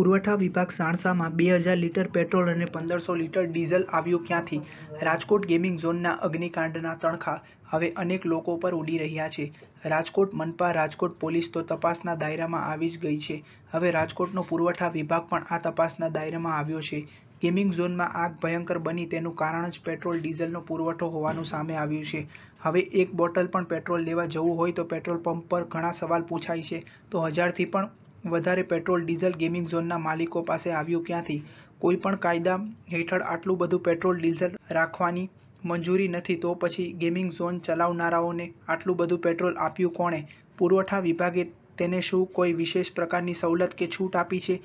પુરવઠા વિભાગ સાણસામાં બે હજાર લીટર પેટ્રોલ અને પંદરસો લીટર ડીઝલ આવ્યું ક્યાંથી રાજકોટ ગેમિંગ ઝોનના અગ્નિકાંડના તણખા હવે અનેક લોકો પર ઉડી રહ્યા છે રાજકોટ મનપા રાજકોટ પોલીસ તો તપાસના દાયરામાં આવી જ ગઈ છે હવે રાજકોટનો પુરવઠા વિભાગ પણ આ તપાસના દાયરામાં આવ્યો છે ગેમિંગ ઝોનમાં આગ ભયંકર બની તેનું કારણ જ પેટ્રોલ ડીઝલનો પુરવઠો હોવાનું સામે આવ્યું છે હવે એક બોટલ પણ પેટ્રોલ લેવા જવું હોય તો પેટ્રોલ પંપ પર ઘણા સવાલ પૂછાય છે તો હજારથી પણ વધારે પેટ્રોલ ડીઝલ ગેમિંગ ઝોનના માલિકો પાસે આવ્યું ક્યાંથી? કોઈપણ કાયદા હેઠળ આટલું બધું પેટ્રોલ ડીઝલ રાખવાની મંજૂરી નથી તો પછી ગેમિંગ ઝોન ચલાવનારાઓને આટલું બધું પેટ્રોલ આપ્યું કોણે? પુરવઠા વિભાગે તેને શું કોઈ વિશેષ પ્રકારની સવલત કે છૂટ આપી છે?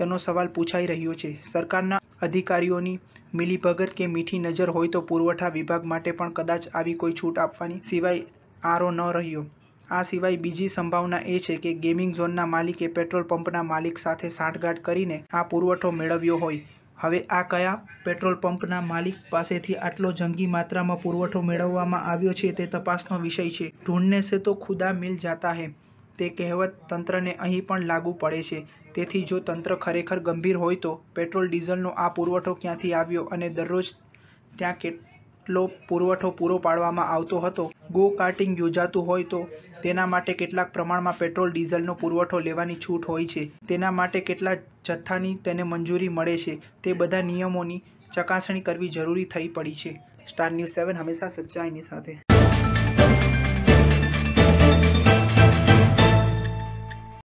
તેનો સવાલ પૂછાઈ રહ્યો છે. સરકારના અધિકારીઓની મિલીભગત કે મીઠી નજર હોય તો પુરવઠા વિભાગ માટે પણ કદાચ આવી કોઈ છૂટ આપવાની સિવાય આરો ન રહ્યો. આ સિવાય બીજી સંભાવના એ છે કે ગેમિંગ ઝોનના માલિકે પેટ્રોલ પંપના માલિક સાથે સાંઠગાંઠ કરીને આ પુરવઠો મેળવ્યો હોય. હવે આ કયા પેટ્રોલ પંપના માલિક પાસેથી આટલો જંગી માત્રામાં પુરવઠો મેળવવામાં આવ્યો છે તે તપાસનો વિષય છે. ઢૂંઢને સે તો ખુદા મિલ જાતા હે તે કહેવત તંત્રને અહીં પણ લાગુ પડે છે. તેથી જો તંત્ર ખરેખર ગંભીર હોય તો પેટ્રોલ-ડીઝલનો આ પુરવઠો ક્યાંથી આવ્યો અને દરરોજ ત્યાં કેટલો પુરવઠો પૂરો પાડવામાં આવતો હતો ગો કાર્ટિંગ યોજાતું હોય તો તેના માટે કેટલાક પ્રમાણમાં પેટ્રોલ ડીઝલનો પુરવઠો લેવાની છૂટ હોય છે તેના માટે કેટલા જથ્થાની તેને મંજૂરી મળે છે તે બધા નિયમોની ચકાસણી કરવી જરૂરી થઈ પડી છે સ્ટાર ન્યૂઝ સેવન હંમેશા સચ્ચાઈની સાથે